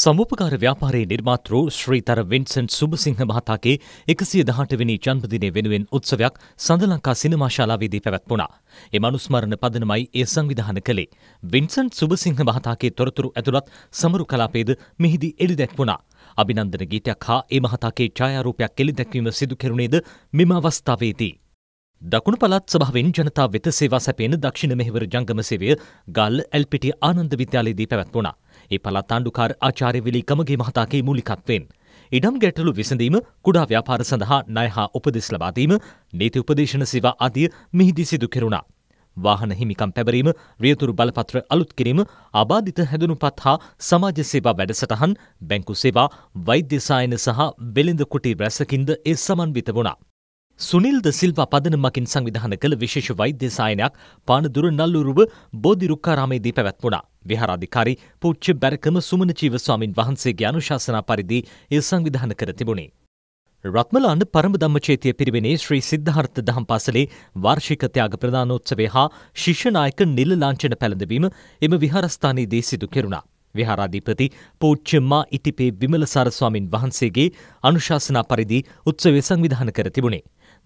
සමුපකාර ව්‍යාපාරයේ නිර්මාතෘ ශ්‍රීතර Vincent Subasinghe මහතාගේ එකසිය දහටවෙනි ජන්පදිනය වෙනුවෙන් උත්සවයක් සඳලංකා සිනමාශාලාවේදී පැවැත්වුණා. එම අනුස්මරණ පදනමයි ඒ සංවිධාන කළේ. වින්සන් සුබසිංහ මහතාගේ තොරතුරු ඇතුළත් සමරු කලාපේද මෙහිදී එළි දැක්වුණා. අභිනන්දන ගීතයක් හා ඒ මහතාගේ ඡායාරූපයක් එළි දැක්වීම සිදු කෙරුණේද මෙම අවස්ථාවේදී. දකුණු පළත් සභාවෙන් ජනතා වෙත සේවා සැපයන දක්ෂිණ මෙහෙවර ජංගම සේවය ගල් ඇල්පිටිය ආනන්ද විද්‍යාලයේදී පැවැත්වුණා. ඒ පළත් ආණ්ඩුකාර ආචාර්ය විලිකමගේ මහතාගේ මූලිකත්වයෙන්. ඉඩම් ගැටලු විසඳීම කුඩා ව්‍යාපාර සඳහා ණය හා උපදෙස් ලබාදීම නීති උපදේශන සිවා අදිය මෙහිදී සිදු කෙරුණා. වාහන හිමිකම් පැබරීම රියතුරු බලපත්‍ර අලුත් කිරීම අබාධිත හැදනුපත් හා සමාජ සේවා වැඩසටහන් බැංකු සේවා වෛද්‍යසායන සහ වෙළඳ කුටි රැසකින්ද ඒ සමන්විත වුණා. සුනිල්ද සිල්වා පදනමකින් සංවිධාන කළ විශේෂ වෛද්‍ය සායනයක් පානදුර නල්ලුරුව බෝධි රුක්කාරාමේදී පැවැත්වුණා. විහාරාධිකාරී පූච්ච බැරකම සුමන ජීව ස්වාමින් වහන්සේගේ අනුශාසනා පරිදි එය සංවිධාන කර තිබුණි. රත්මලාන්න පරම ධම්මචේතිය පිරිවෙනේ ශ්‍රී සිද්ධාර්ථ දහම් පාසලේ වාර්ෂික ත්‍යාග ප්‍රදානෝත්සවය හා ශිෂ්‍යනායක නිල ලාංඡන පැළඳවීම එම විහාරස්ථානයේදී සිදු කෙරුණා. විහාරාධිපති පූච්චම්මා ඉතිපේ විමල සාරස්වාමින් වහන්සේගේ අනුශාසනා පරිදි උත්සවය සංවිධාන කර තිබුණේ.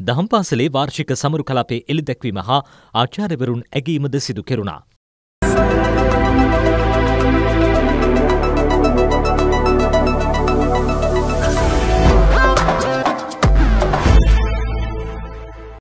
දහම් පාසලේ වාර්ෂික සමරු කලාපේ එළි දැක්වීම හා ආචාර්යවරුන් ඇගීමද සිදු කෙරුණා.